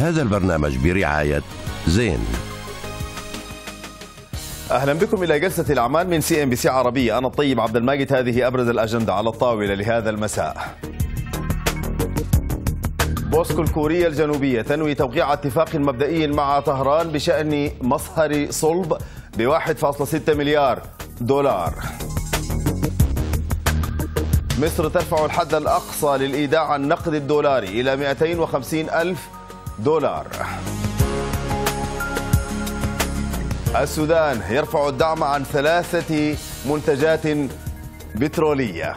هذا البرنامج برعاية زين اهلا بكم الى جلسه الأعمال من سي ام بي سي عربيه انا الطيب عبد الماجد هذه ابرز الاجنده على الطاوله لهذا المساء بوسكو الكورية الجنوبية تنوي توقيع اتفاق مبدئي مع طهران بشأن مصهر صلب ب 1.6 مليار دولار مصر ترفع الحد الأقصى للإيداع النقد الدولاري إلى 250 ألف دولار السودان يرفع الدعم عن ثلاثة منتجات بترولية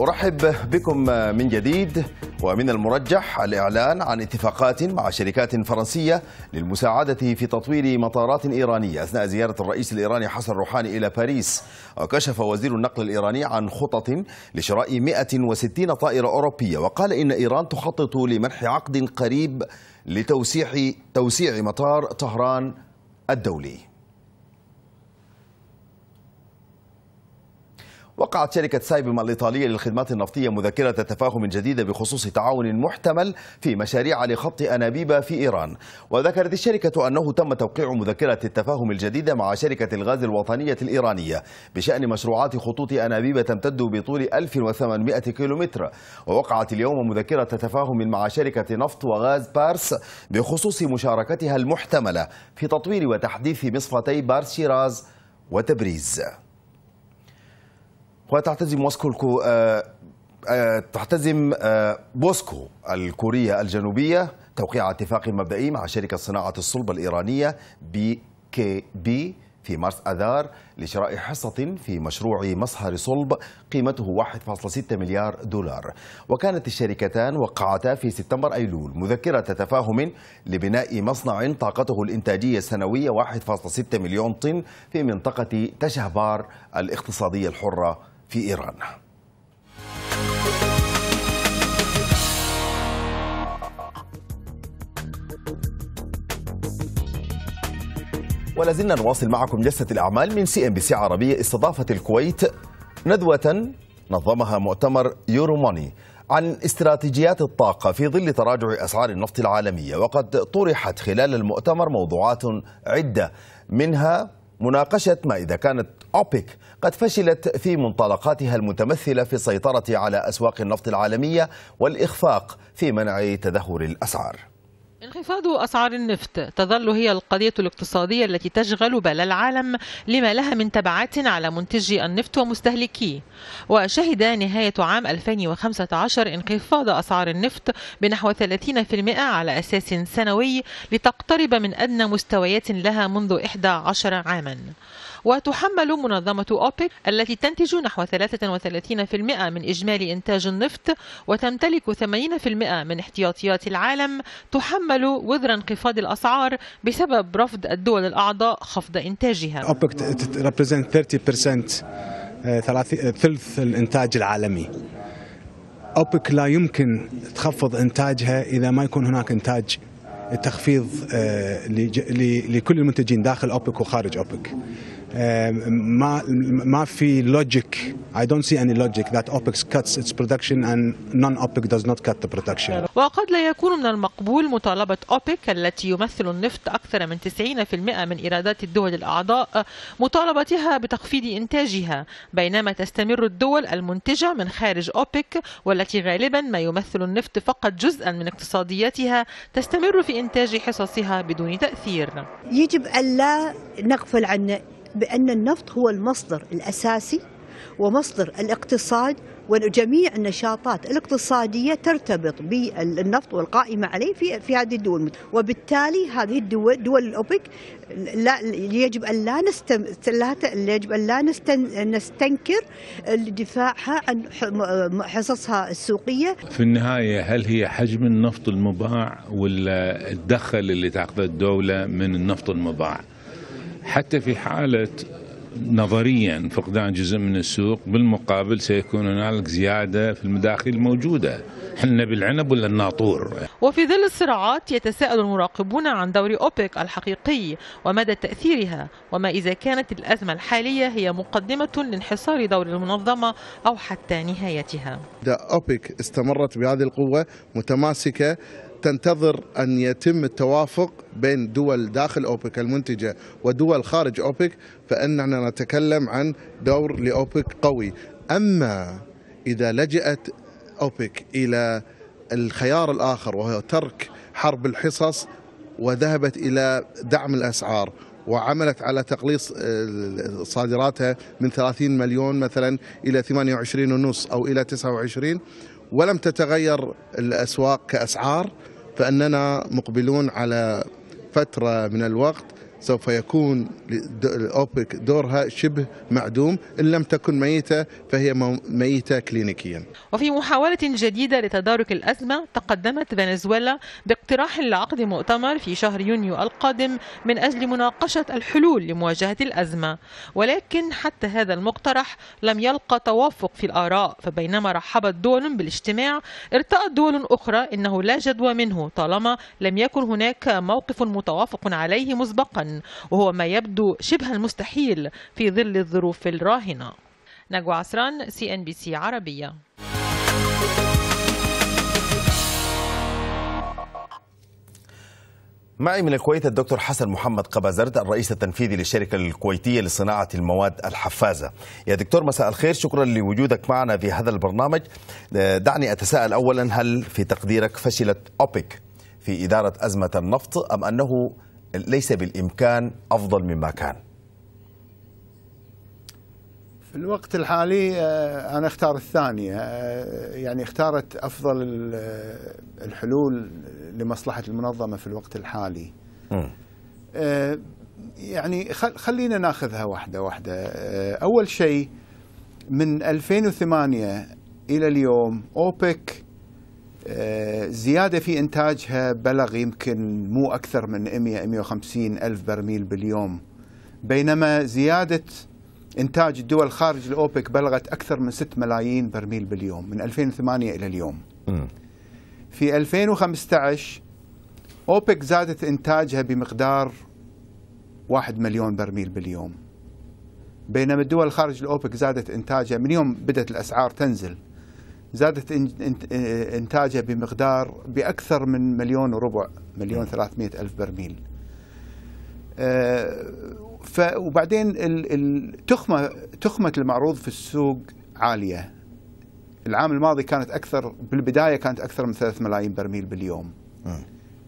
أرحب بكم من جديد ومن المرجح الإعلان عن اتفاقات مع شركات فرنسية للمساعدة في تطوير مطارات إيرانية أثناء زيارة الرئيس الإيراني حسن روحاني إلى باريس وكشف وزير النقل الإيراني عن خطط لشراء 160 طائرة أوروبية وقال إن إيران تخطط لمنح عقد قريب لتوسيع توسيع مطار طهران الدولي وقعت شركة سايبما الإيطالية للخدمات النفطية مذكرة تفاهم جديدة بخصوص تعاون محتمل في مشاريع لخط أنابيب في إيران وذكرت الشركة أنه تم توقيع مذكرة التفاهم الجديدة مع شركة الغاز الوطنية الإيرانية بشأن مشروعات خطوط أنابيب تمتد بطول 1800 كيلومتر ووقعت اليوم مذكرة تفاهم مع شركة نفط وغاز بارس بخصوص مشاركتها المحتملة في تطوير وتحديث مصفتي بارس شيراز وتبريز وتعتزم موسكو آه، آه، تحتزم بوسكو آه، الكورية الجنوبية توقيع اتفاق مبدئي مع شركة صناعة الصلب الإيرانية بي كي بي في مارس أذار لشراء حصة في مشروع مصهر صلب قيمته 1.6 مليار دولار وكانت الشركتان وقعتا في سبتمبر أيلول مذكرة تفاهم لبناء مصنع طاقته الإنتاجية السنوية 1.6 مليون طن في منطقة تشهبار الاقتصادية الحرة في إيران ولازلنا نواصل معكم جلسة الأعمال من سي ام بي سي عربية استضافت الكويت ندوة نظمها مؤتمر يوروموني عن استراتيجيات الطاقة في ظل تراجع أسعار النفط العالمية وقد طرحت خلال المؤتمر موضوعات عدة منها مناقشة ما إذا كانت أوبك قد فشلت في منطلقاتها المتمثلة في السيطرة على أسواق النفط العالمية والإخفاق في منع تدهور الأسعار انخفاض أسعار النفط تظل هي القضية الاقتصادية التي تشغل بال العالم لما لها من تبعات على منتجي النفط ومستهلكيه وشهد نهاية عام 2015 انخفاض أسعار النفط بنحو 30% على أساس سنوي لتقترب من أدنى مستويات لها منذ 11 عاماً وتحمل منظمة أوبك التي تنتج نحو 33% من إجمالي إنتاج النفط وتمتلك 80% من احتياطيات العالم تحمل وزر انخفاض الأسعار بسبب رفض الدول الأعضاء خفض إنتاجها أوبك 30% آه، آه، ثلث الإنتاج العالمي أوبك لا يمكن تخفض إنتاجها إذا ما يكون هناك إنتاج التخفيض آه، لكل المنتجين داخل اوبك وخارج اوبك ما ما في لوجيك I don't see any logic that OPEC cuts its production and non-OPEC does not cut the production. وقد لا يكون من المقبول مطالبة أوبك التي يمثل النفط أكثر من 90% من إيرادات الدول الأعضاء مطالبتها بتخفيض إنتاجها بينما تستمر الدول المنتجة من خارج أوبك والتي غالبا ما يمثل النفط فقط جزءا من اقتصادياتها تستمر في إنتاج حصصها بدون تأثير يجب ألا نغفل عن بأن النفط هو المصدر الأساسي ومصدر الاقتصاد وجميع النشاطات الاقتصاديه ترتبط بالنفط والقائمه عليه في في هذه الدول وبالتالي هذه الدول دول الاوبك لا يجب ان لا نستم يجب ان لا نستن نستنكر دفاعها عن حصصها السوقيه في النهايه هل هي حجم النفط المباع ولا الدخل اللي تاخذه الدوله من النفط المباع؟ حتى في حالة نظريا فقدان جزء من السوق بالمقابل سيكون هنالك زيادة في المداخيل الموجودة حنا بالعنب ولا الناطور وفي ظل الصراعات يتساءل المراقبون عن دور أوبك الحقيقي ومدى تأثيرها وما إذا كانت الأزمة الحالية هي مقدمة لانحصار دور المنظمة أو حتى نهايتها إذا أوبك استمرت بهذه القوة متماسكة تنتظر أن يتم التوافق بين دول داخل أوبك المنتجة ودول خارج أوبك فإننا نتكلم عن دور لأوبك قوي أما إذا لجأت أوبك إلى الخيار الآخر وهو ترك حرب الحصص وذهبت إلى دعم الأسعار وعملت على تقليص آه، صادراتها من 30 مليون مثلا إلى 28 ونص أو إلى 29 ولم تتغير الاسواق كاسعار فاننا مقبلون على فتره من الوقت سوف يكون أوبك دورها شبه معدوم إن لم تكن ميتة فهي ميتة كلينيكيا وفي محاولة جديدة لتدارك الأزمة تقدمت فنزويلا باقتراح لعقد مؤتمر في شهر يونيو القادم من أجل مناقشة الحلول لمواجهة الأزمة ولكن حتى هذا المقترح لم يلقى توافق في الآراء فبينما رحبت دول بالاجتماع ارتأت دول أخرى إنه لا جدوى منه طالما لم يكن هناك موقف متوافق عليه مسبقا وهو ما يبدو شبه المستحيل في ظل الظروف الراهنة نجوى عسران سي ان بي سي عربية معي من الكويت الدكتور حسن محمد قبازرد الرئيس التنفيذي للشركة الكويتية لصناعة المواد الحفازة يا دكتور مساء الخير شكرا لوجودك معنا في هذا البرنامج آه، دعني أتساءل أولا هل في تقديرك فشلت أوبك في إدارة أزمة النفط أم أنه ليس بالإمكان أفضل مما كان في الوقت الحالي آه، أنا أختار الثانية آه، يعني اختارت أفضل آه، الحلول لمصلحة المنظمة في الوقت الحالي يعني خلينا ناخذها واحدة واحدة أول شيء من 2008 إلى اليوم أوبك آه، زيادة في إنتاجها بلغ يمكن مو أكثر من 100-150 ألف برميل باليوم بينما زيادة إنتاج الدول خارج الأوبك بلغت أكثر من 6 ملايين برميل باليوم من 2008 إلى اليوم في 2015 أوبك زادت إنتاجها بمقدار 1 مليون برميل باليوم بينما الدول خارج الأوبك زادت إنتاجها من يوم بدأت الأسعار تنزل زادت إيه، إنتاجه بمقدار بأكثر من مليون وربع مليون ثلاثمائة ألف برميل إيه، وبعدين تخمة تخمة المعروض في السوق عالية العام الماضي كانت أكثر بالبداية كانت أكثر من ثلاث ملايين برميل باليوم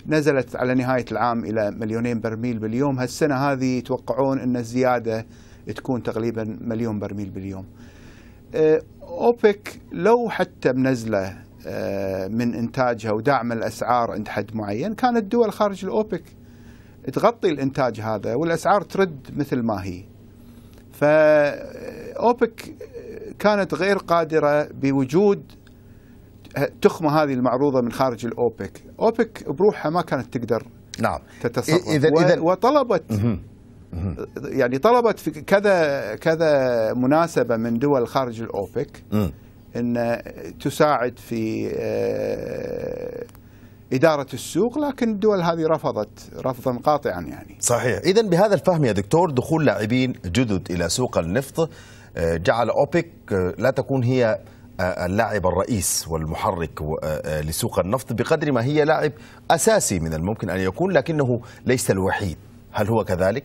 نزلت على نهاية العام إلى مليونين برميل باليوم هالسنة هذه يتوقعون أن الزيادة تكون تقريبا مليون برميل باليوم آه، اوبك لو حتى منزله آه، من انتاجها ودعم الاسعار عند حد معين كانت دول خارج الاوبك تغطي الانتاج هذا والاسعار ترد مثل ما هي. فا اوبك كانت غير قادره بوجود التخمه هذه المعروضه من خارج الاوبك، اوبك بروحها ما كانت تقدر نعم تتصرف إذن و... إذن وطلبت مهم. يعني طلبت في كذا كذا مناسبه من دول خارج الاوبك ان تساعد في آه، إدارة السوق لكن الدول هذه رفضت رفضا قاطعا يعني صحيح إذا بهذا الفهم يا دكتور دخول لاعبين جدد إلى سوق النفط آه، جعل أوبك آه، لا تكون هي اللاعب الرئيس والمحرك لسوق النفط بقدر ما هي لاعب أساسي من الممكن أن يكون لكنه ليس الوحيد هل هو كذلك؟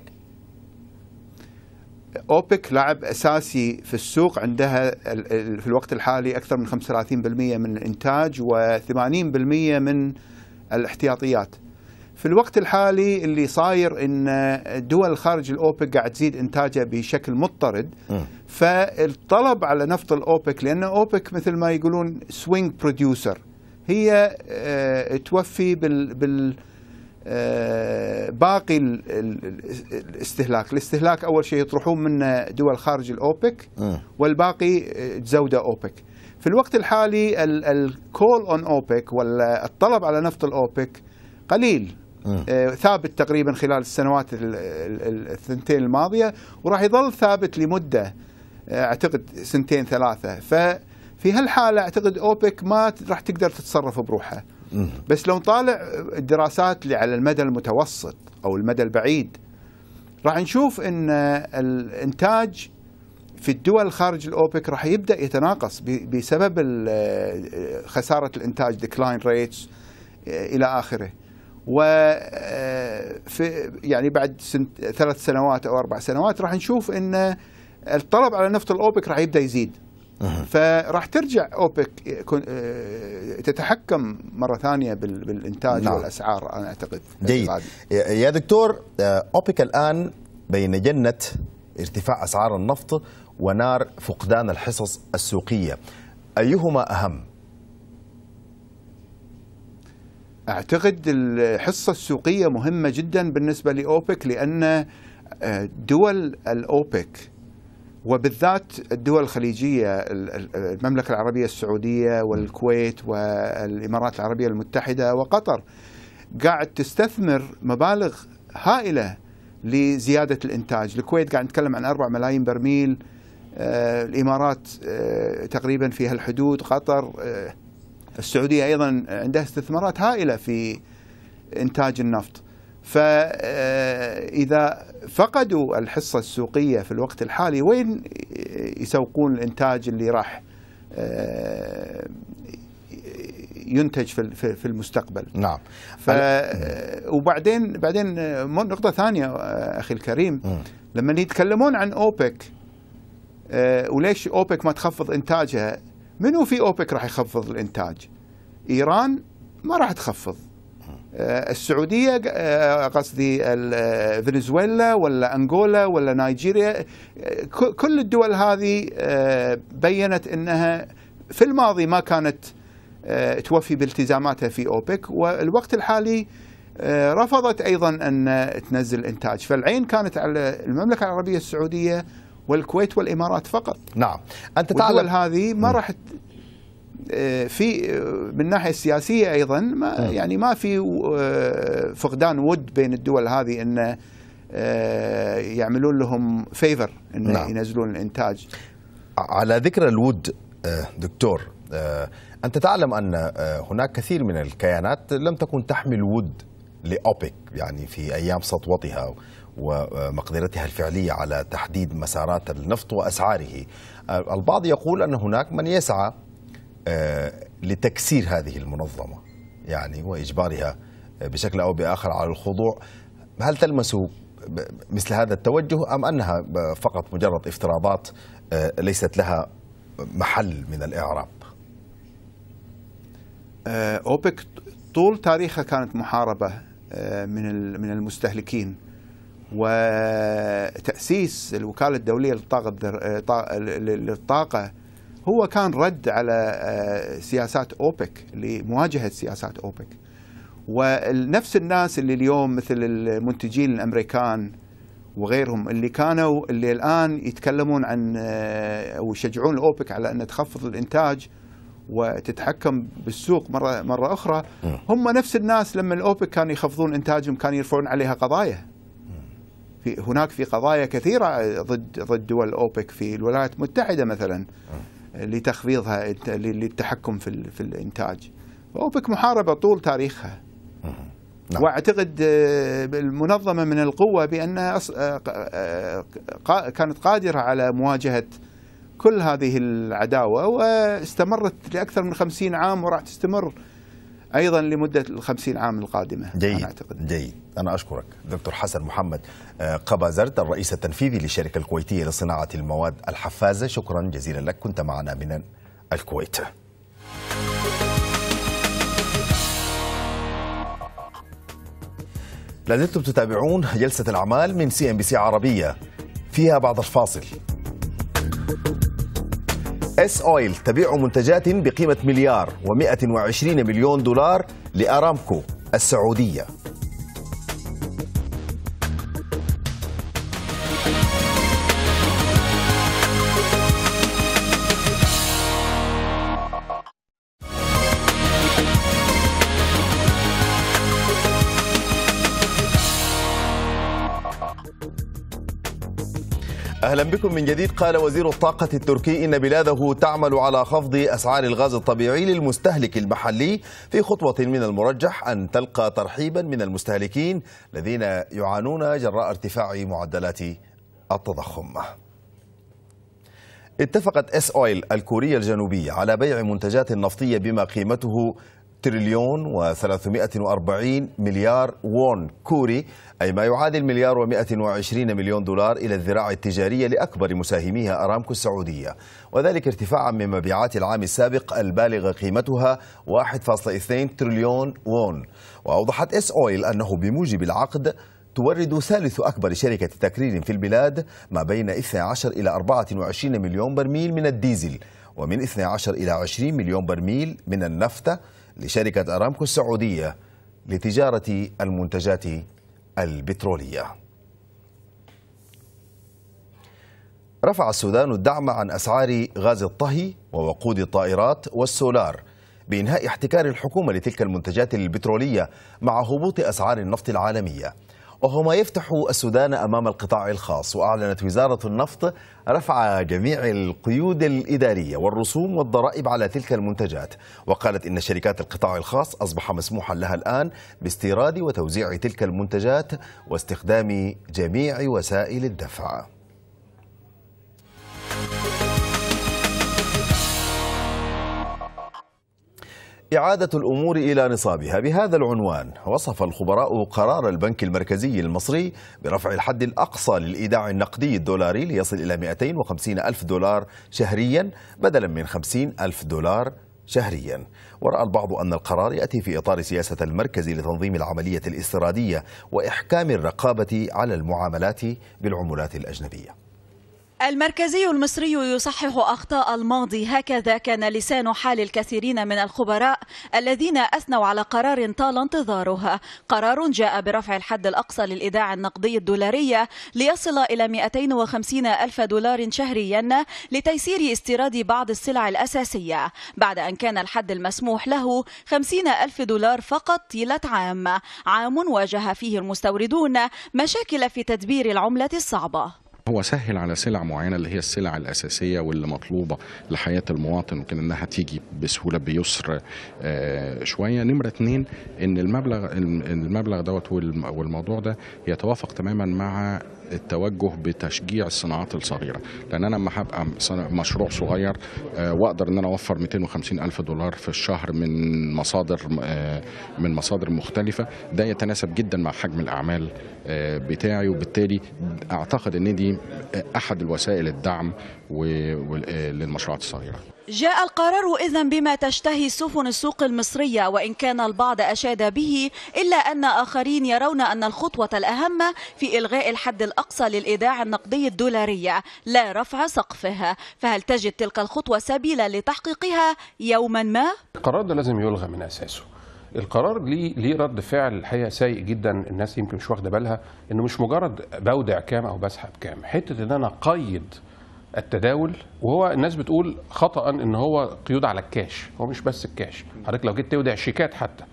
اوبك لاعب اساسي في السوق عندها في الوقت الحالي اكثر من 35% من الانتاج و80% من الاحتياطيات. في الوقت الحالي اللي صاير ان دول خارج الاوبك قاعد تزيد انتاجها بشكل مضطرد فالطلب على نفط الاوبك لان اوبك مثل ما يقولون سوينج بروديوسر هي آه، توفي بال, بال آه، باقي الاستهلاك الاستهلاك اول شيء يطرحون منه دول خارج الاوبك آه. والباقي تزوده آه، اوبك في الوقت الحالي الكول اون اوبك ولا الطلب على نفط الاوبك قليل ثابت تقريبا خلال السنوات الثنتين الماضيه وراح يظل ثابت لمده اعتقد سنتين ثلاثه ففي هالحاله اعتقد اوبك ما راح تقدر تتصرف بروحها بس لو نطالع الدراسات اللي على المدى المتوسط او المدى البعيد راح نشوف ان الانتاج في الدول خارج الاوبك راح يبدا يتناقص بسبب خساره الانتاج ديكلاين ريتس الى اخره و في يعني بعد ثلاث سنوات او اربع سنوات راح نشوف ان الطلب على نفط الاوبك راح يبدا يزيد فراح ترجع اوبك آه، تتحكم مره ثانيه بالانتاج نعم. والاسعار انا اعتقد جيد يا دكتور آه، اوبك الان بين جنه ارتفاع اسعار النفط ونار فقدان الحصص السوقيه ايهما اهم اعتقد الحصه السوقيه مهمه جدا بالنسبه لاوبك لان آه، دول الاوبك وبالذات الدول الخليجية المملكة العربية السعودية والكويت والإمارات العربية المتحدة وقطر قاعد تستثمر مبالغ هائلة لزيادة الإنتاج الكويت قاعد نتكلم عن 4 ملايين برميل آه، الإمارات آه، تقريبا في هالحدود قطر آه، السعودية أيضا عندها استثمارات هائلة في إنتاج النفط فإذا فقدوا الحصة السوقية في الوقت الحالي وين يسوقون الإنتاج اللي راح آه، ينتج في في المستقبل نعم ف... وبعدين بعدين نقطه ثانيه آه، اخي الكريم لما يتكلمون عن اوبك آه، وليش اوبك ما تخفض انتاجها منو في اوبك راح يخفض الانتاج ايران ما راح تخفض آه، السعوديه آه، قصدي آه، فنزويلا ولا انغولا ولا نيجيريا كل الدول هذه بينت انها في الماضي ما كانت توفي بالتزاماتها في اوبك والوقت الحالي رفضت ايضا ان تنزل الانتاج فالعين كانت على المملكه العربيه السعوديه والكويت والامارات فقط نعم انت تعلم هذه ما راح آه، في آه، من الناحيه السياسيه ايضا ما نعم. يعني ما في آه، فقدان ود بين الدول هذه ان يعملون لهم فيفر ان نعم. ينزلون الانتاج على ذكر الود دكتور انت تعلم ان هناك كثير من الكيانات لم تكن تحمل ود لاوبك يعني في ايام سطوتها ومقدرتها الفعليه على تحديد مسارات النفط واسعاره البعض يقول ان هناك من يسعى آه، لتكسير هذه المنظمة يعني وإجبارها آه، بشكل أو بآخر على الخضوع هل تلمس مثل هذا التوجه أم أنها فقط مجرد افتراضات آه، ليست لها محل من الإعراب أوبك طول تاريخها كانت محاربة من من المستهلكين وتأسيس الوكالة الدولية للطاقة للطاقة هو كان رد على آه، سياسات أوبك لمواجهة سياسات أوبك ونفس الناس اللي اليوم مثل المنتجين الأمريكان وغيرهم اللي كانوا اللي الآن يتكلمون عن آه، أو يشجعون الأوبك على أن تخفض الإنتاج وتتحكم بالسوق مرة, مرة أخرى آه. هم نفس الناس لما الأوبك كانوا يخفضون إنتاجهم كانوا يرفعون عليها قضايا في هناك في قضايا كثيرة ضد ضد دول أوبك في الولايات المتحدة مثلا لتخفيضها للتحكم في في الانتاج. اوبك محاربه طول تاريخها. نعم. واعتقد آه، المنظمه من القوه بانها آه، آه، كانت قادره على مواجهه كل هذه العداوه واستمرت لاكثر من خمسين عام وراح تستمر أيضا لمدة الخمسين عام القادمة جيد أنا أعتقد. جيد أنا أشكرك دكتور حسن محمد آه، قبازرت الرئيس التنفيذي للشركة الكويتية لصناعة المواد الحفازة شكرا جزيلا لك كنت معنا من الكويت لازلتم تتابعون جلسة الأعمال من سي ام بي سي عربية فيها بعد الفاصل اس اويل تبيع منتجات بقيمة مليار و120 مليون دولار لأرامكو السعودية أهلا بكم من جديد قال وزير الطاقة التركي إن بلاده تعمل على خفض أسعار الغاز الطبيعي للمستهلك المحلي في خطوة من المرجح أن تلقى ترحيبا من المستهلكين الذين يعانون جراء ارتفاع معدلات التضخم اتفقت اس اويل الكورية الجنوبية على بيع منتجات نفطية بما قيمته تريليون و340 مليار وون كوري أي ما يعادل مليار و120 مليون دولار إلى الذراع التجارية لأكبر مساهميها أرامكو السعودية وذلك ارتفاعا من مبيعات العام السابق البالغة قيمتها 1.2 تريليون وون وأوضحت إس أويل أنه بموجب العقد تورد ثالث أكبر شركة تكرير في البلاد ما بين 12 إلى 24 مليون برميل من الديزل ومن 12 إلى 20 مليون برميل من النفط لشركة أرامكو السعودية لتجارة المنتجات البترولية رفع السودان الدعم عن أسعار غاز الطهي ووقود الطائرات والسولار بإنهاء احتكار الحكومة لتلك المنتجات البترولية مع هبوط أسعار النفط العالمية وهما يفتح السودان أمام القطاع الخاص وأعلنت وزارة النفط رفع جميع القيود الإدارية والرسوم والضرائب على تلك المنتجات وقالت إن شركات القطاع الخاص أصبح مسموحا لها الآن باستيراد وتوزيع تلك المنتجات واستخدام جميع وسائل الدفع إعادة الأمور إلى نصابها بهذا العنوان وصف الخبراء قرار البنك المركزي المصري برفع الحد الأقصى للإيداع النقدي الدولاري ليصل إلى 250 ألف دولار شهريا بدلا من 50 ألف دولار شهريا ورأى البعض أن القرار يأتي في إطار سياسة المركز لتنظيم العملية الاستيرادية وإحكام الرقابة على المعاملات بالعملات الأجنبية المركزي المصري يصحح أخطاء الماضي هكذا كان لسان حال الكثيرين من الخبراء الذين أثنوا على قرار طال انتظارها قرار جاء برفع الحد الأقصى للإيداع النقدي الدولارية ليصل إلى 250 ألف دولار شهريا لتيسير استيراد بعض السلع الأساسية بعد أن كان الحد المسموح له 50 ألف دولار فقط طيلة عام عام واجه فيه المستوردون مشاكل في تدبير العملة الصعبة هو سهل على سلع معينه اللي هي السلع الاساسيه واللي مطلوبه لحياه المواطن وكان انها تيجي بسهوله بيسر آه، شويه نمره اتنين ان المبلغ المبلغ دوت والموضوع ده يتوافق تماما مع التوجه بتشجيع الصناعات الصغيره لان انا لما هبقى مشروع صغير آه، واقدر ان انا اوفر 250 الف دولار في الشهر من مصادر آه، من مصادر مختلفه ده يتناسب جدا مع حجم الاعمال بتاعي وبالتالي اعتقد ان دي احد الوسائل الدعم للمشروعات الصغيره جاء القرار إذا بما تشتهي سفن السوق المصرية وإن كان البعض أشاد به إلا أن آخرين يرون أن الخطوة الأهم في إلغاء الحد الأقصى للإيداع النقدي الدولارية لا رفع سقفها فهل تجد تلك الخطوة سبيلا لتحقيقها يوما ما؟ القرار ده لازم يلغى من أساسه القرار ليه ليه رد فعل الحقيقه سيء جدا الناس يمكن مش واخده بالها انه مش مجرد بودع كام او بسحب كام حته ان انا اقيد التداول وهو الناس بتقول خطا ان هو قيود على الكاش هو مش بس الكاش حضرتك لو جيت تودع شيكات حتى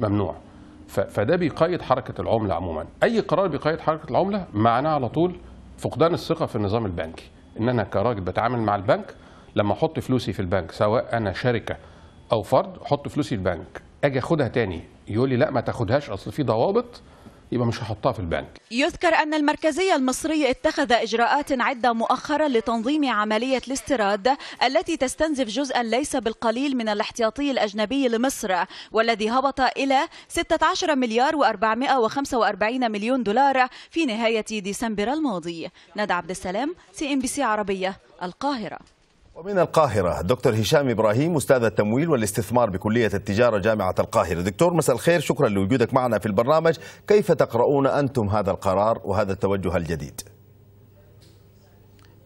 ممنوع فده بيقيد حركه العمله عموما اي قرار بيقيد حركه العمله معناه على طول فقدان الثقه في النظام البنكي ان انا كراجل بتعامل مع البنك لما احط فلوسي في البنك سواء انا شركه او فرد احط فلوسي في البنك اجي اخدها تاني يقول لي لا ما تاخدهاش اصل في ضوابط يبقى مش هحطها في البنك يذكر أن المركزية المصرية اتخذ إجراءات عدة مؤخرا لتنظيم عملية الاستيراد التي تستنزف جزءا ليس بالقليل من الاحتياطي الأجنبي لمصر والذي هبط إلى 16 مليار و445 مليون دولار في نهاية ديسمبر الماضي ندى عبد السلام سي ام بي سي عربية القاهرة ومن القاهرة دكتور هشام إبراهيم أستاذ التمويل والاستثمار بكلية التجارة جامعة القاهرة دكتور مساء الخير شكرا لوجودك معنا في البرنامج كيف تقرؤون أنتم هذا القرار وهذا التوجه الجديد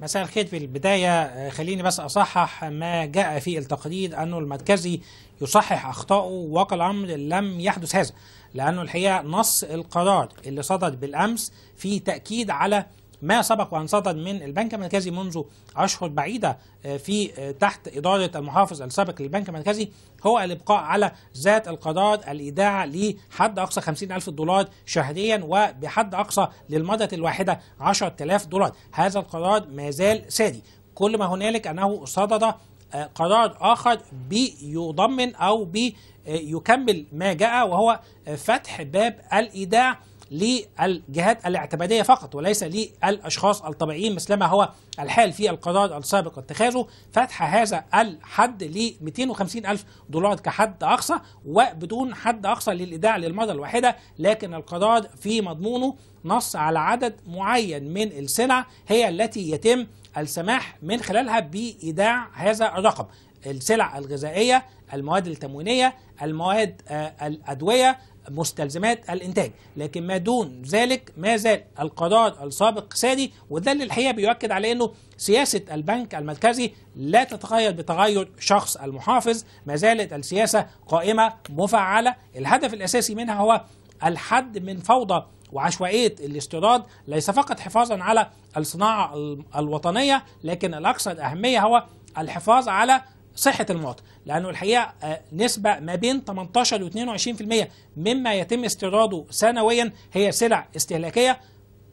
مساء الخير في البداية آه، خليني بس أصحح ما جاء في التقرير أنه المركزي يصحح أخطائه واقع الأمر لم يحدث هذا لأنه الحقيقة نص القرار اللي صدر بالأمس في تأكيد على ما سبق وأن صدر من البنك المركزي منذ أشهر بعيدة آه، في آه، تحت إدارة المحافظ السابق للبنك المركزي هو الإبقاء على ذات القرار الإيداع لحد أقصى 50 ألف دولار شهريا وبحد أقصى للمرة الواحدة 10000 دولار هذا القرار ما زال سادي كل ما هنالك أنه صدر آه، قرار آخر بيضمن أو بيكمل ما جاء وهو فتح باب الإيداع للجهات الاعتمادية فقط وليس للأشخاص الطبيعيين مثلما هو الحال في القرار السابق اتخاذه فتح هذا الحد ل 250 ألف دولار كحد أقصى وبدون حد أقصى للإيداع للمرة الواحدة لكن القرار في مضمونه نص على عدد معين من السلع هي التي يتم السماح من خلالها بإيداع هذا الرقم السلع الغذائية المواد التموينية المواد آه، الأدوية مستلزمات الانتاج لكن ما دون ذلك ما زال القرار السابق سادي وده اللي الحقيقه بيؤكد على انه سياسه البنك المركزي لا تتغير بتغير شخص المحافظ ما زالت السياسه قائمه مفعله الهدف الاساسي منها هو الحد من فوضى وعشوائيه الاستيراد ليس فقط حفاظا على الصناعه الوطنيه لكن الاكثر اهميه هو الحفاظ على صحة المواطن لأنه الحقيقة آه، نسبة ما بين 18 و 22% مما يتم استيراده سنويا هي سلع استهلاكية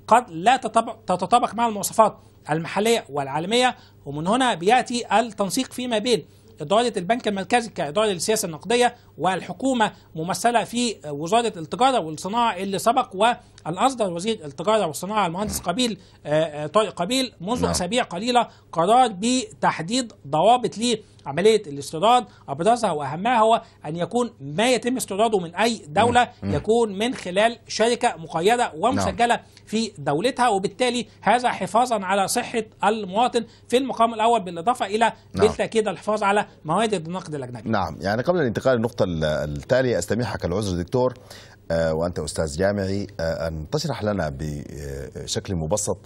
قد لا تتطابق مع المواصفات المحلية والعالمية ومن هنا بيأتي التنسيق فيما بين إدارة البنك المركزي كإدارة السياسة النقدية والحكومة ممثلة في وزارة التجارة والصناعة اللي سبق والأصدر وزير التجارة والصناعة المهندس قبيل آه، آه، طارق قبيل منذ نعم. أسابيع قليلة قرار بتحديد ضوابط ليه عملية الاستيراد أبرزها وأهمها هو أن يكون ما يتم استيراده من أي دولة يكون من خلال شركة مقيدة ومسجلة نعم. في دولتها وبالتالي هذا حفاظا على صحة المواطن في المقام الأول بالإضافة إلى نعم. بالتأكيد الحفاظ على مواد النقد الاجنبي. نعم يعني قبل الانتقال للنقطه التاليه استميحك العذر دكتور آه، وانت استاذ جامعي آه، ان تشرح لنا بشكل مبسط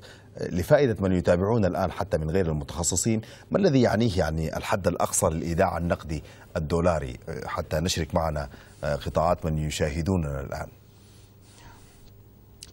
لفائدة من يتابعون الآن حتى من غير المتخصصين ما الذي يعنيه يعني الحد الأقصى للإيداع النقدي الدولاري آه، حتى نشرك معنا قطاعات من يشاهدوننا الآن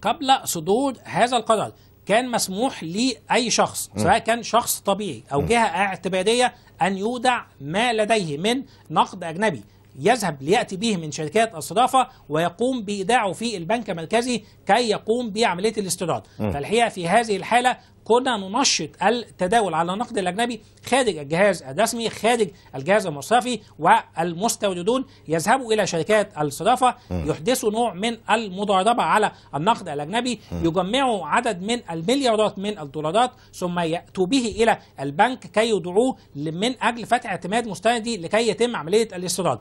قبل صدور هذا القرار كان مسموح لأي شخص سواء كان شخص طبيعي أو جهة اعتباديه أن يودع ما لديه من نقد أجنبي يذهب ليأتي به من شركات الصرافة ويقوم بإيداعه في البنك المركزي كي يقوم بعملية الاستيراد فالحقيقة في هذه الحالة كنا ننشط التداول على النقد الاجنبي خارج الجهاز الرسمي خارج الجهاز المصرفي والمستوردون يذهبوا الى شركات الصرافه يحدثوا نوع من المضاربه على النقد الاجنبي يجمعوا عدد من المليارات من الدولارات ثم ياتوا به الى البنك كي يدعوه من اجل فتح اعتماد مستندي لكي يتم عمليه الاستيراد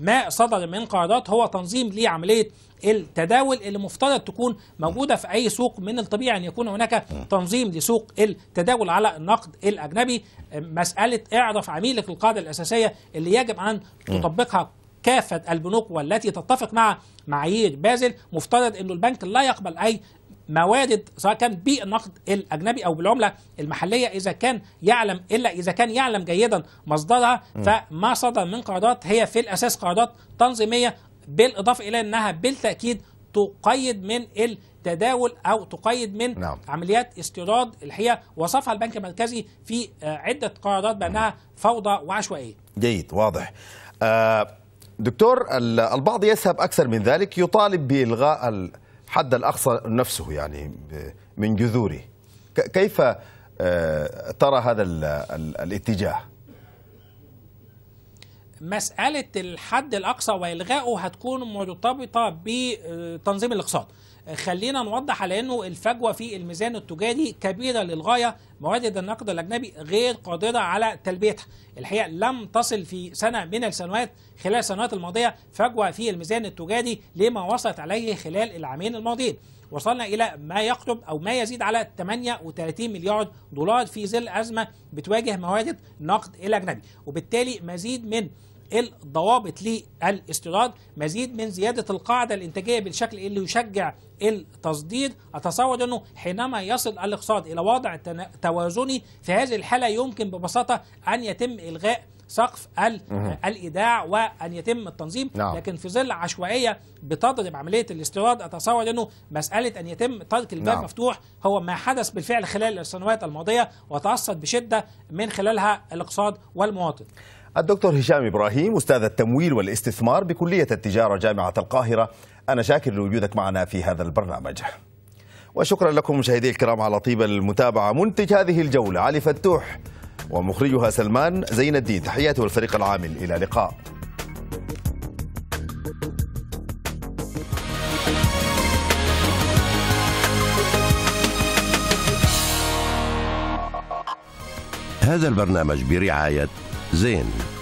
ما صدر من قرارات هو تنظيم لعمليه التداول اللي مفترض تكون موجوده في اي سوق من الطبيعي ان يكون هناك تنظيم لسوق التداول على النقد الاجنبي مساله اعرف عميلك القاعده الاساسيه اللي يجب ان تطبقها كافه البنوك والتي تتفق مع معايير بازل مفترض انه البنك لا يقبل اي موارد سواء كان بالنقد الاجنبي او بالعمله المحليه اذا كان يعلم الا اذا كان يعلم جيدا مصدرها فما صدر من قرارات هي في الاساس قرارات تنظيميه بالاضافه الى انها بالتاكيد تقيد من التداول او تقيد من نعم. عمليات استيراد الحقيقه وصفها البنك المركزي في آه، عده قرارات بانها فوضى وعشوائيه. جيد واضح. آه، دكتور البعض يذهب اكثر من ذلك يطالب بالغاء الحد الاقصى نفسه يعني من جذوره. كيف آه، ترى هذا الاتجاه؟ مسألة الحد الأقصى وإلغائه هتكون مرتبطة بتنظيم الاقتصاد خلينا نوضح على أنه الفجوة في الميزان التجاري كبيرة للغاية موارد النقد الأجنبي غير قادرة على تلبيتها الحقيقة لم تصل في سنة من السنوات خلال السنوات الماضية فجوة في الميزان التجاري لما وصلت عليه خلال العامين الماضيين وصلنا إلى ما يقرب أو ما يزيد على 38 مليار دولار في ظل أزمة بتواجه موارد نقد الأجنبي وبالتالي مزيد من الضوابط للاستيراد مزيد من زيادة القاعدة الإنتاجية بالشكل اللي يشجع التصدير أتصور أنه حينما يصل الاقتصاد إلى وضع توازني في هذه الحالة يمكن ببساطة أن يتم إلغاء سقف الايداع وان يتم التنظيم نعم. لكن في ظل عشوائيه بتضرب عمليه الاستيراد اتصور انه مساله ان يتم ترك الباب نعم. مفتوح هو ما حدث بالفعل خلال السنوات الماضيه وتاثر بشده من خلالها الاقتصاد والمواطن الدكتور هشام إبراهيم أستاذ التمويل والاستثمار بكلية التجارة جامعة القاهرة أنا شاكر لوجودك معنا في هذا البرنامج وشكرا لكم مشاهدي الكرام على طيب المتابعة منتج هذه الجولة علي فتوح ومخرجها سلمان زين الدين تحياتي والفريق العامل إلى لقاء هذا البرنامج برعايه Zen.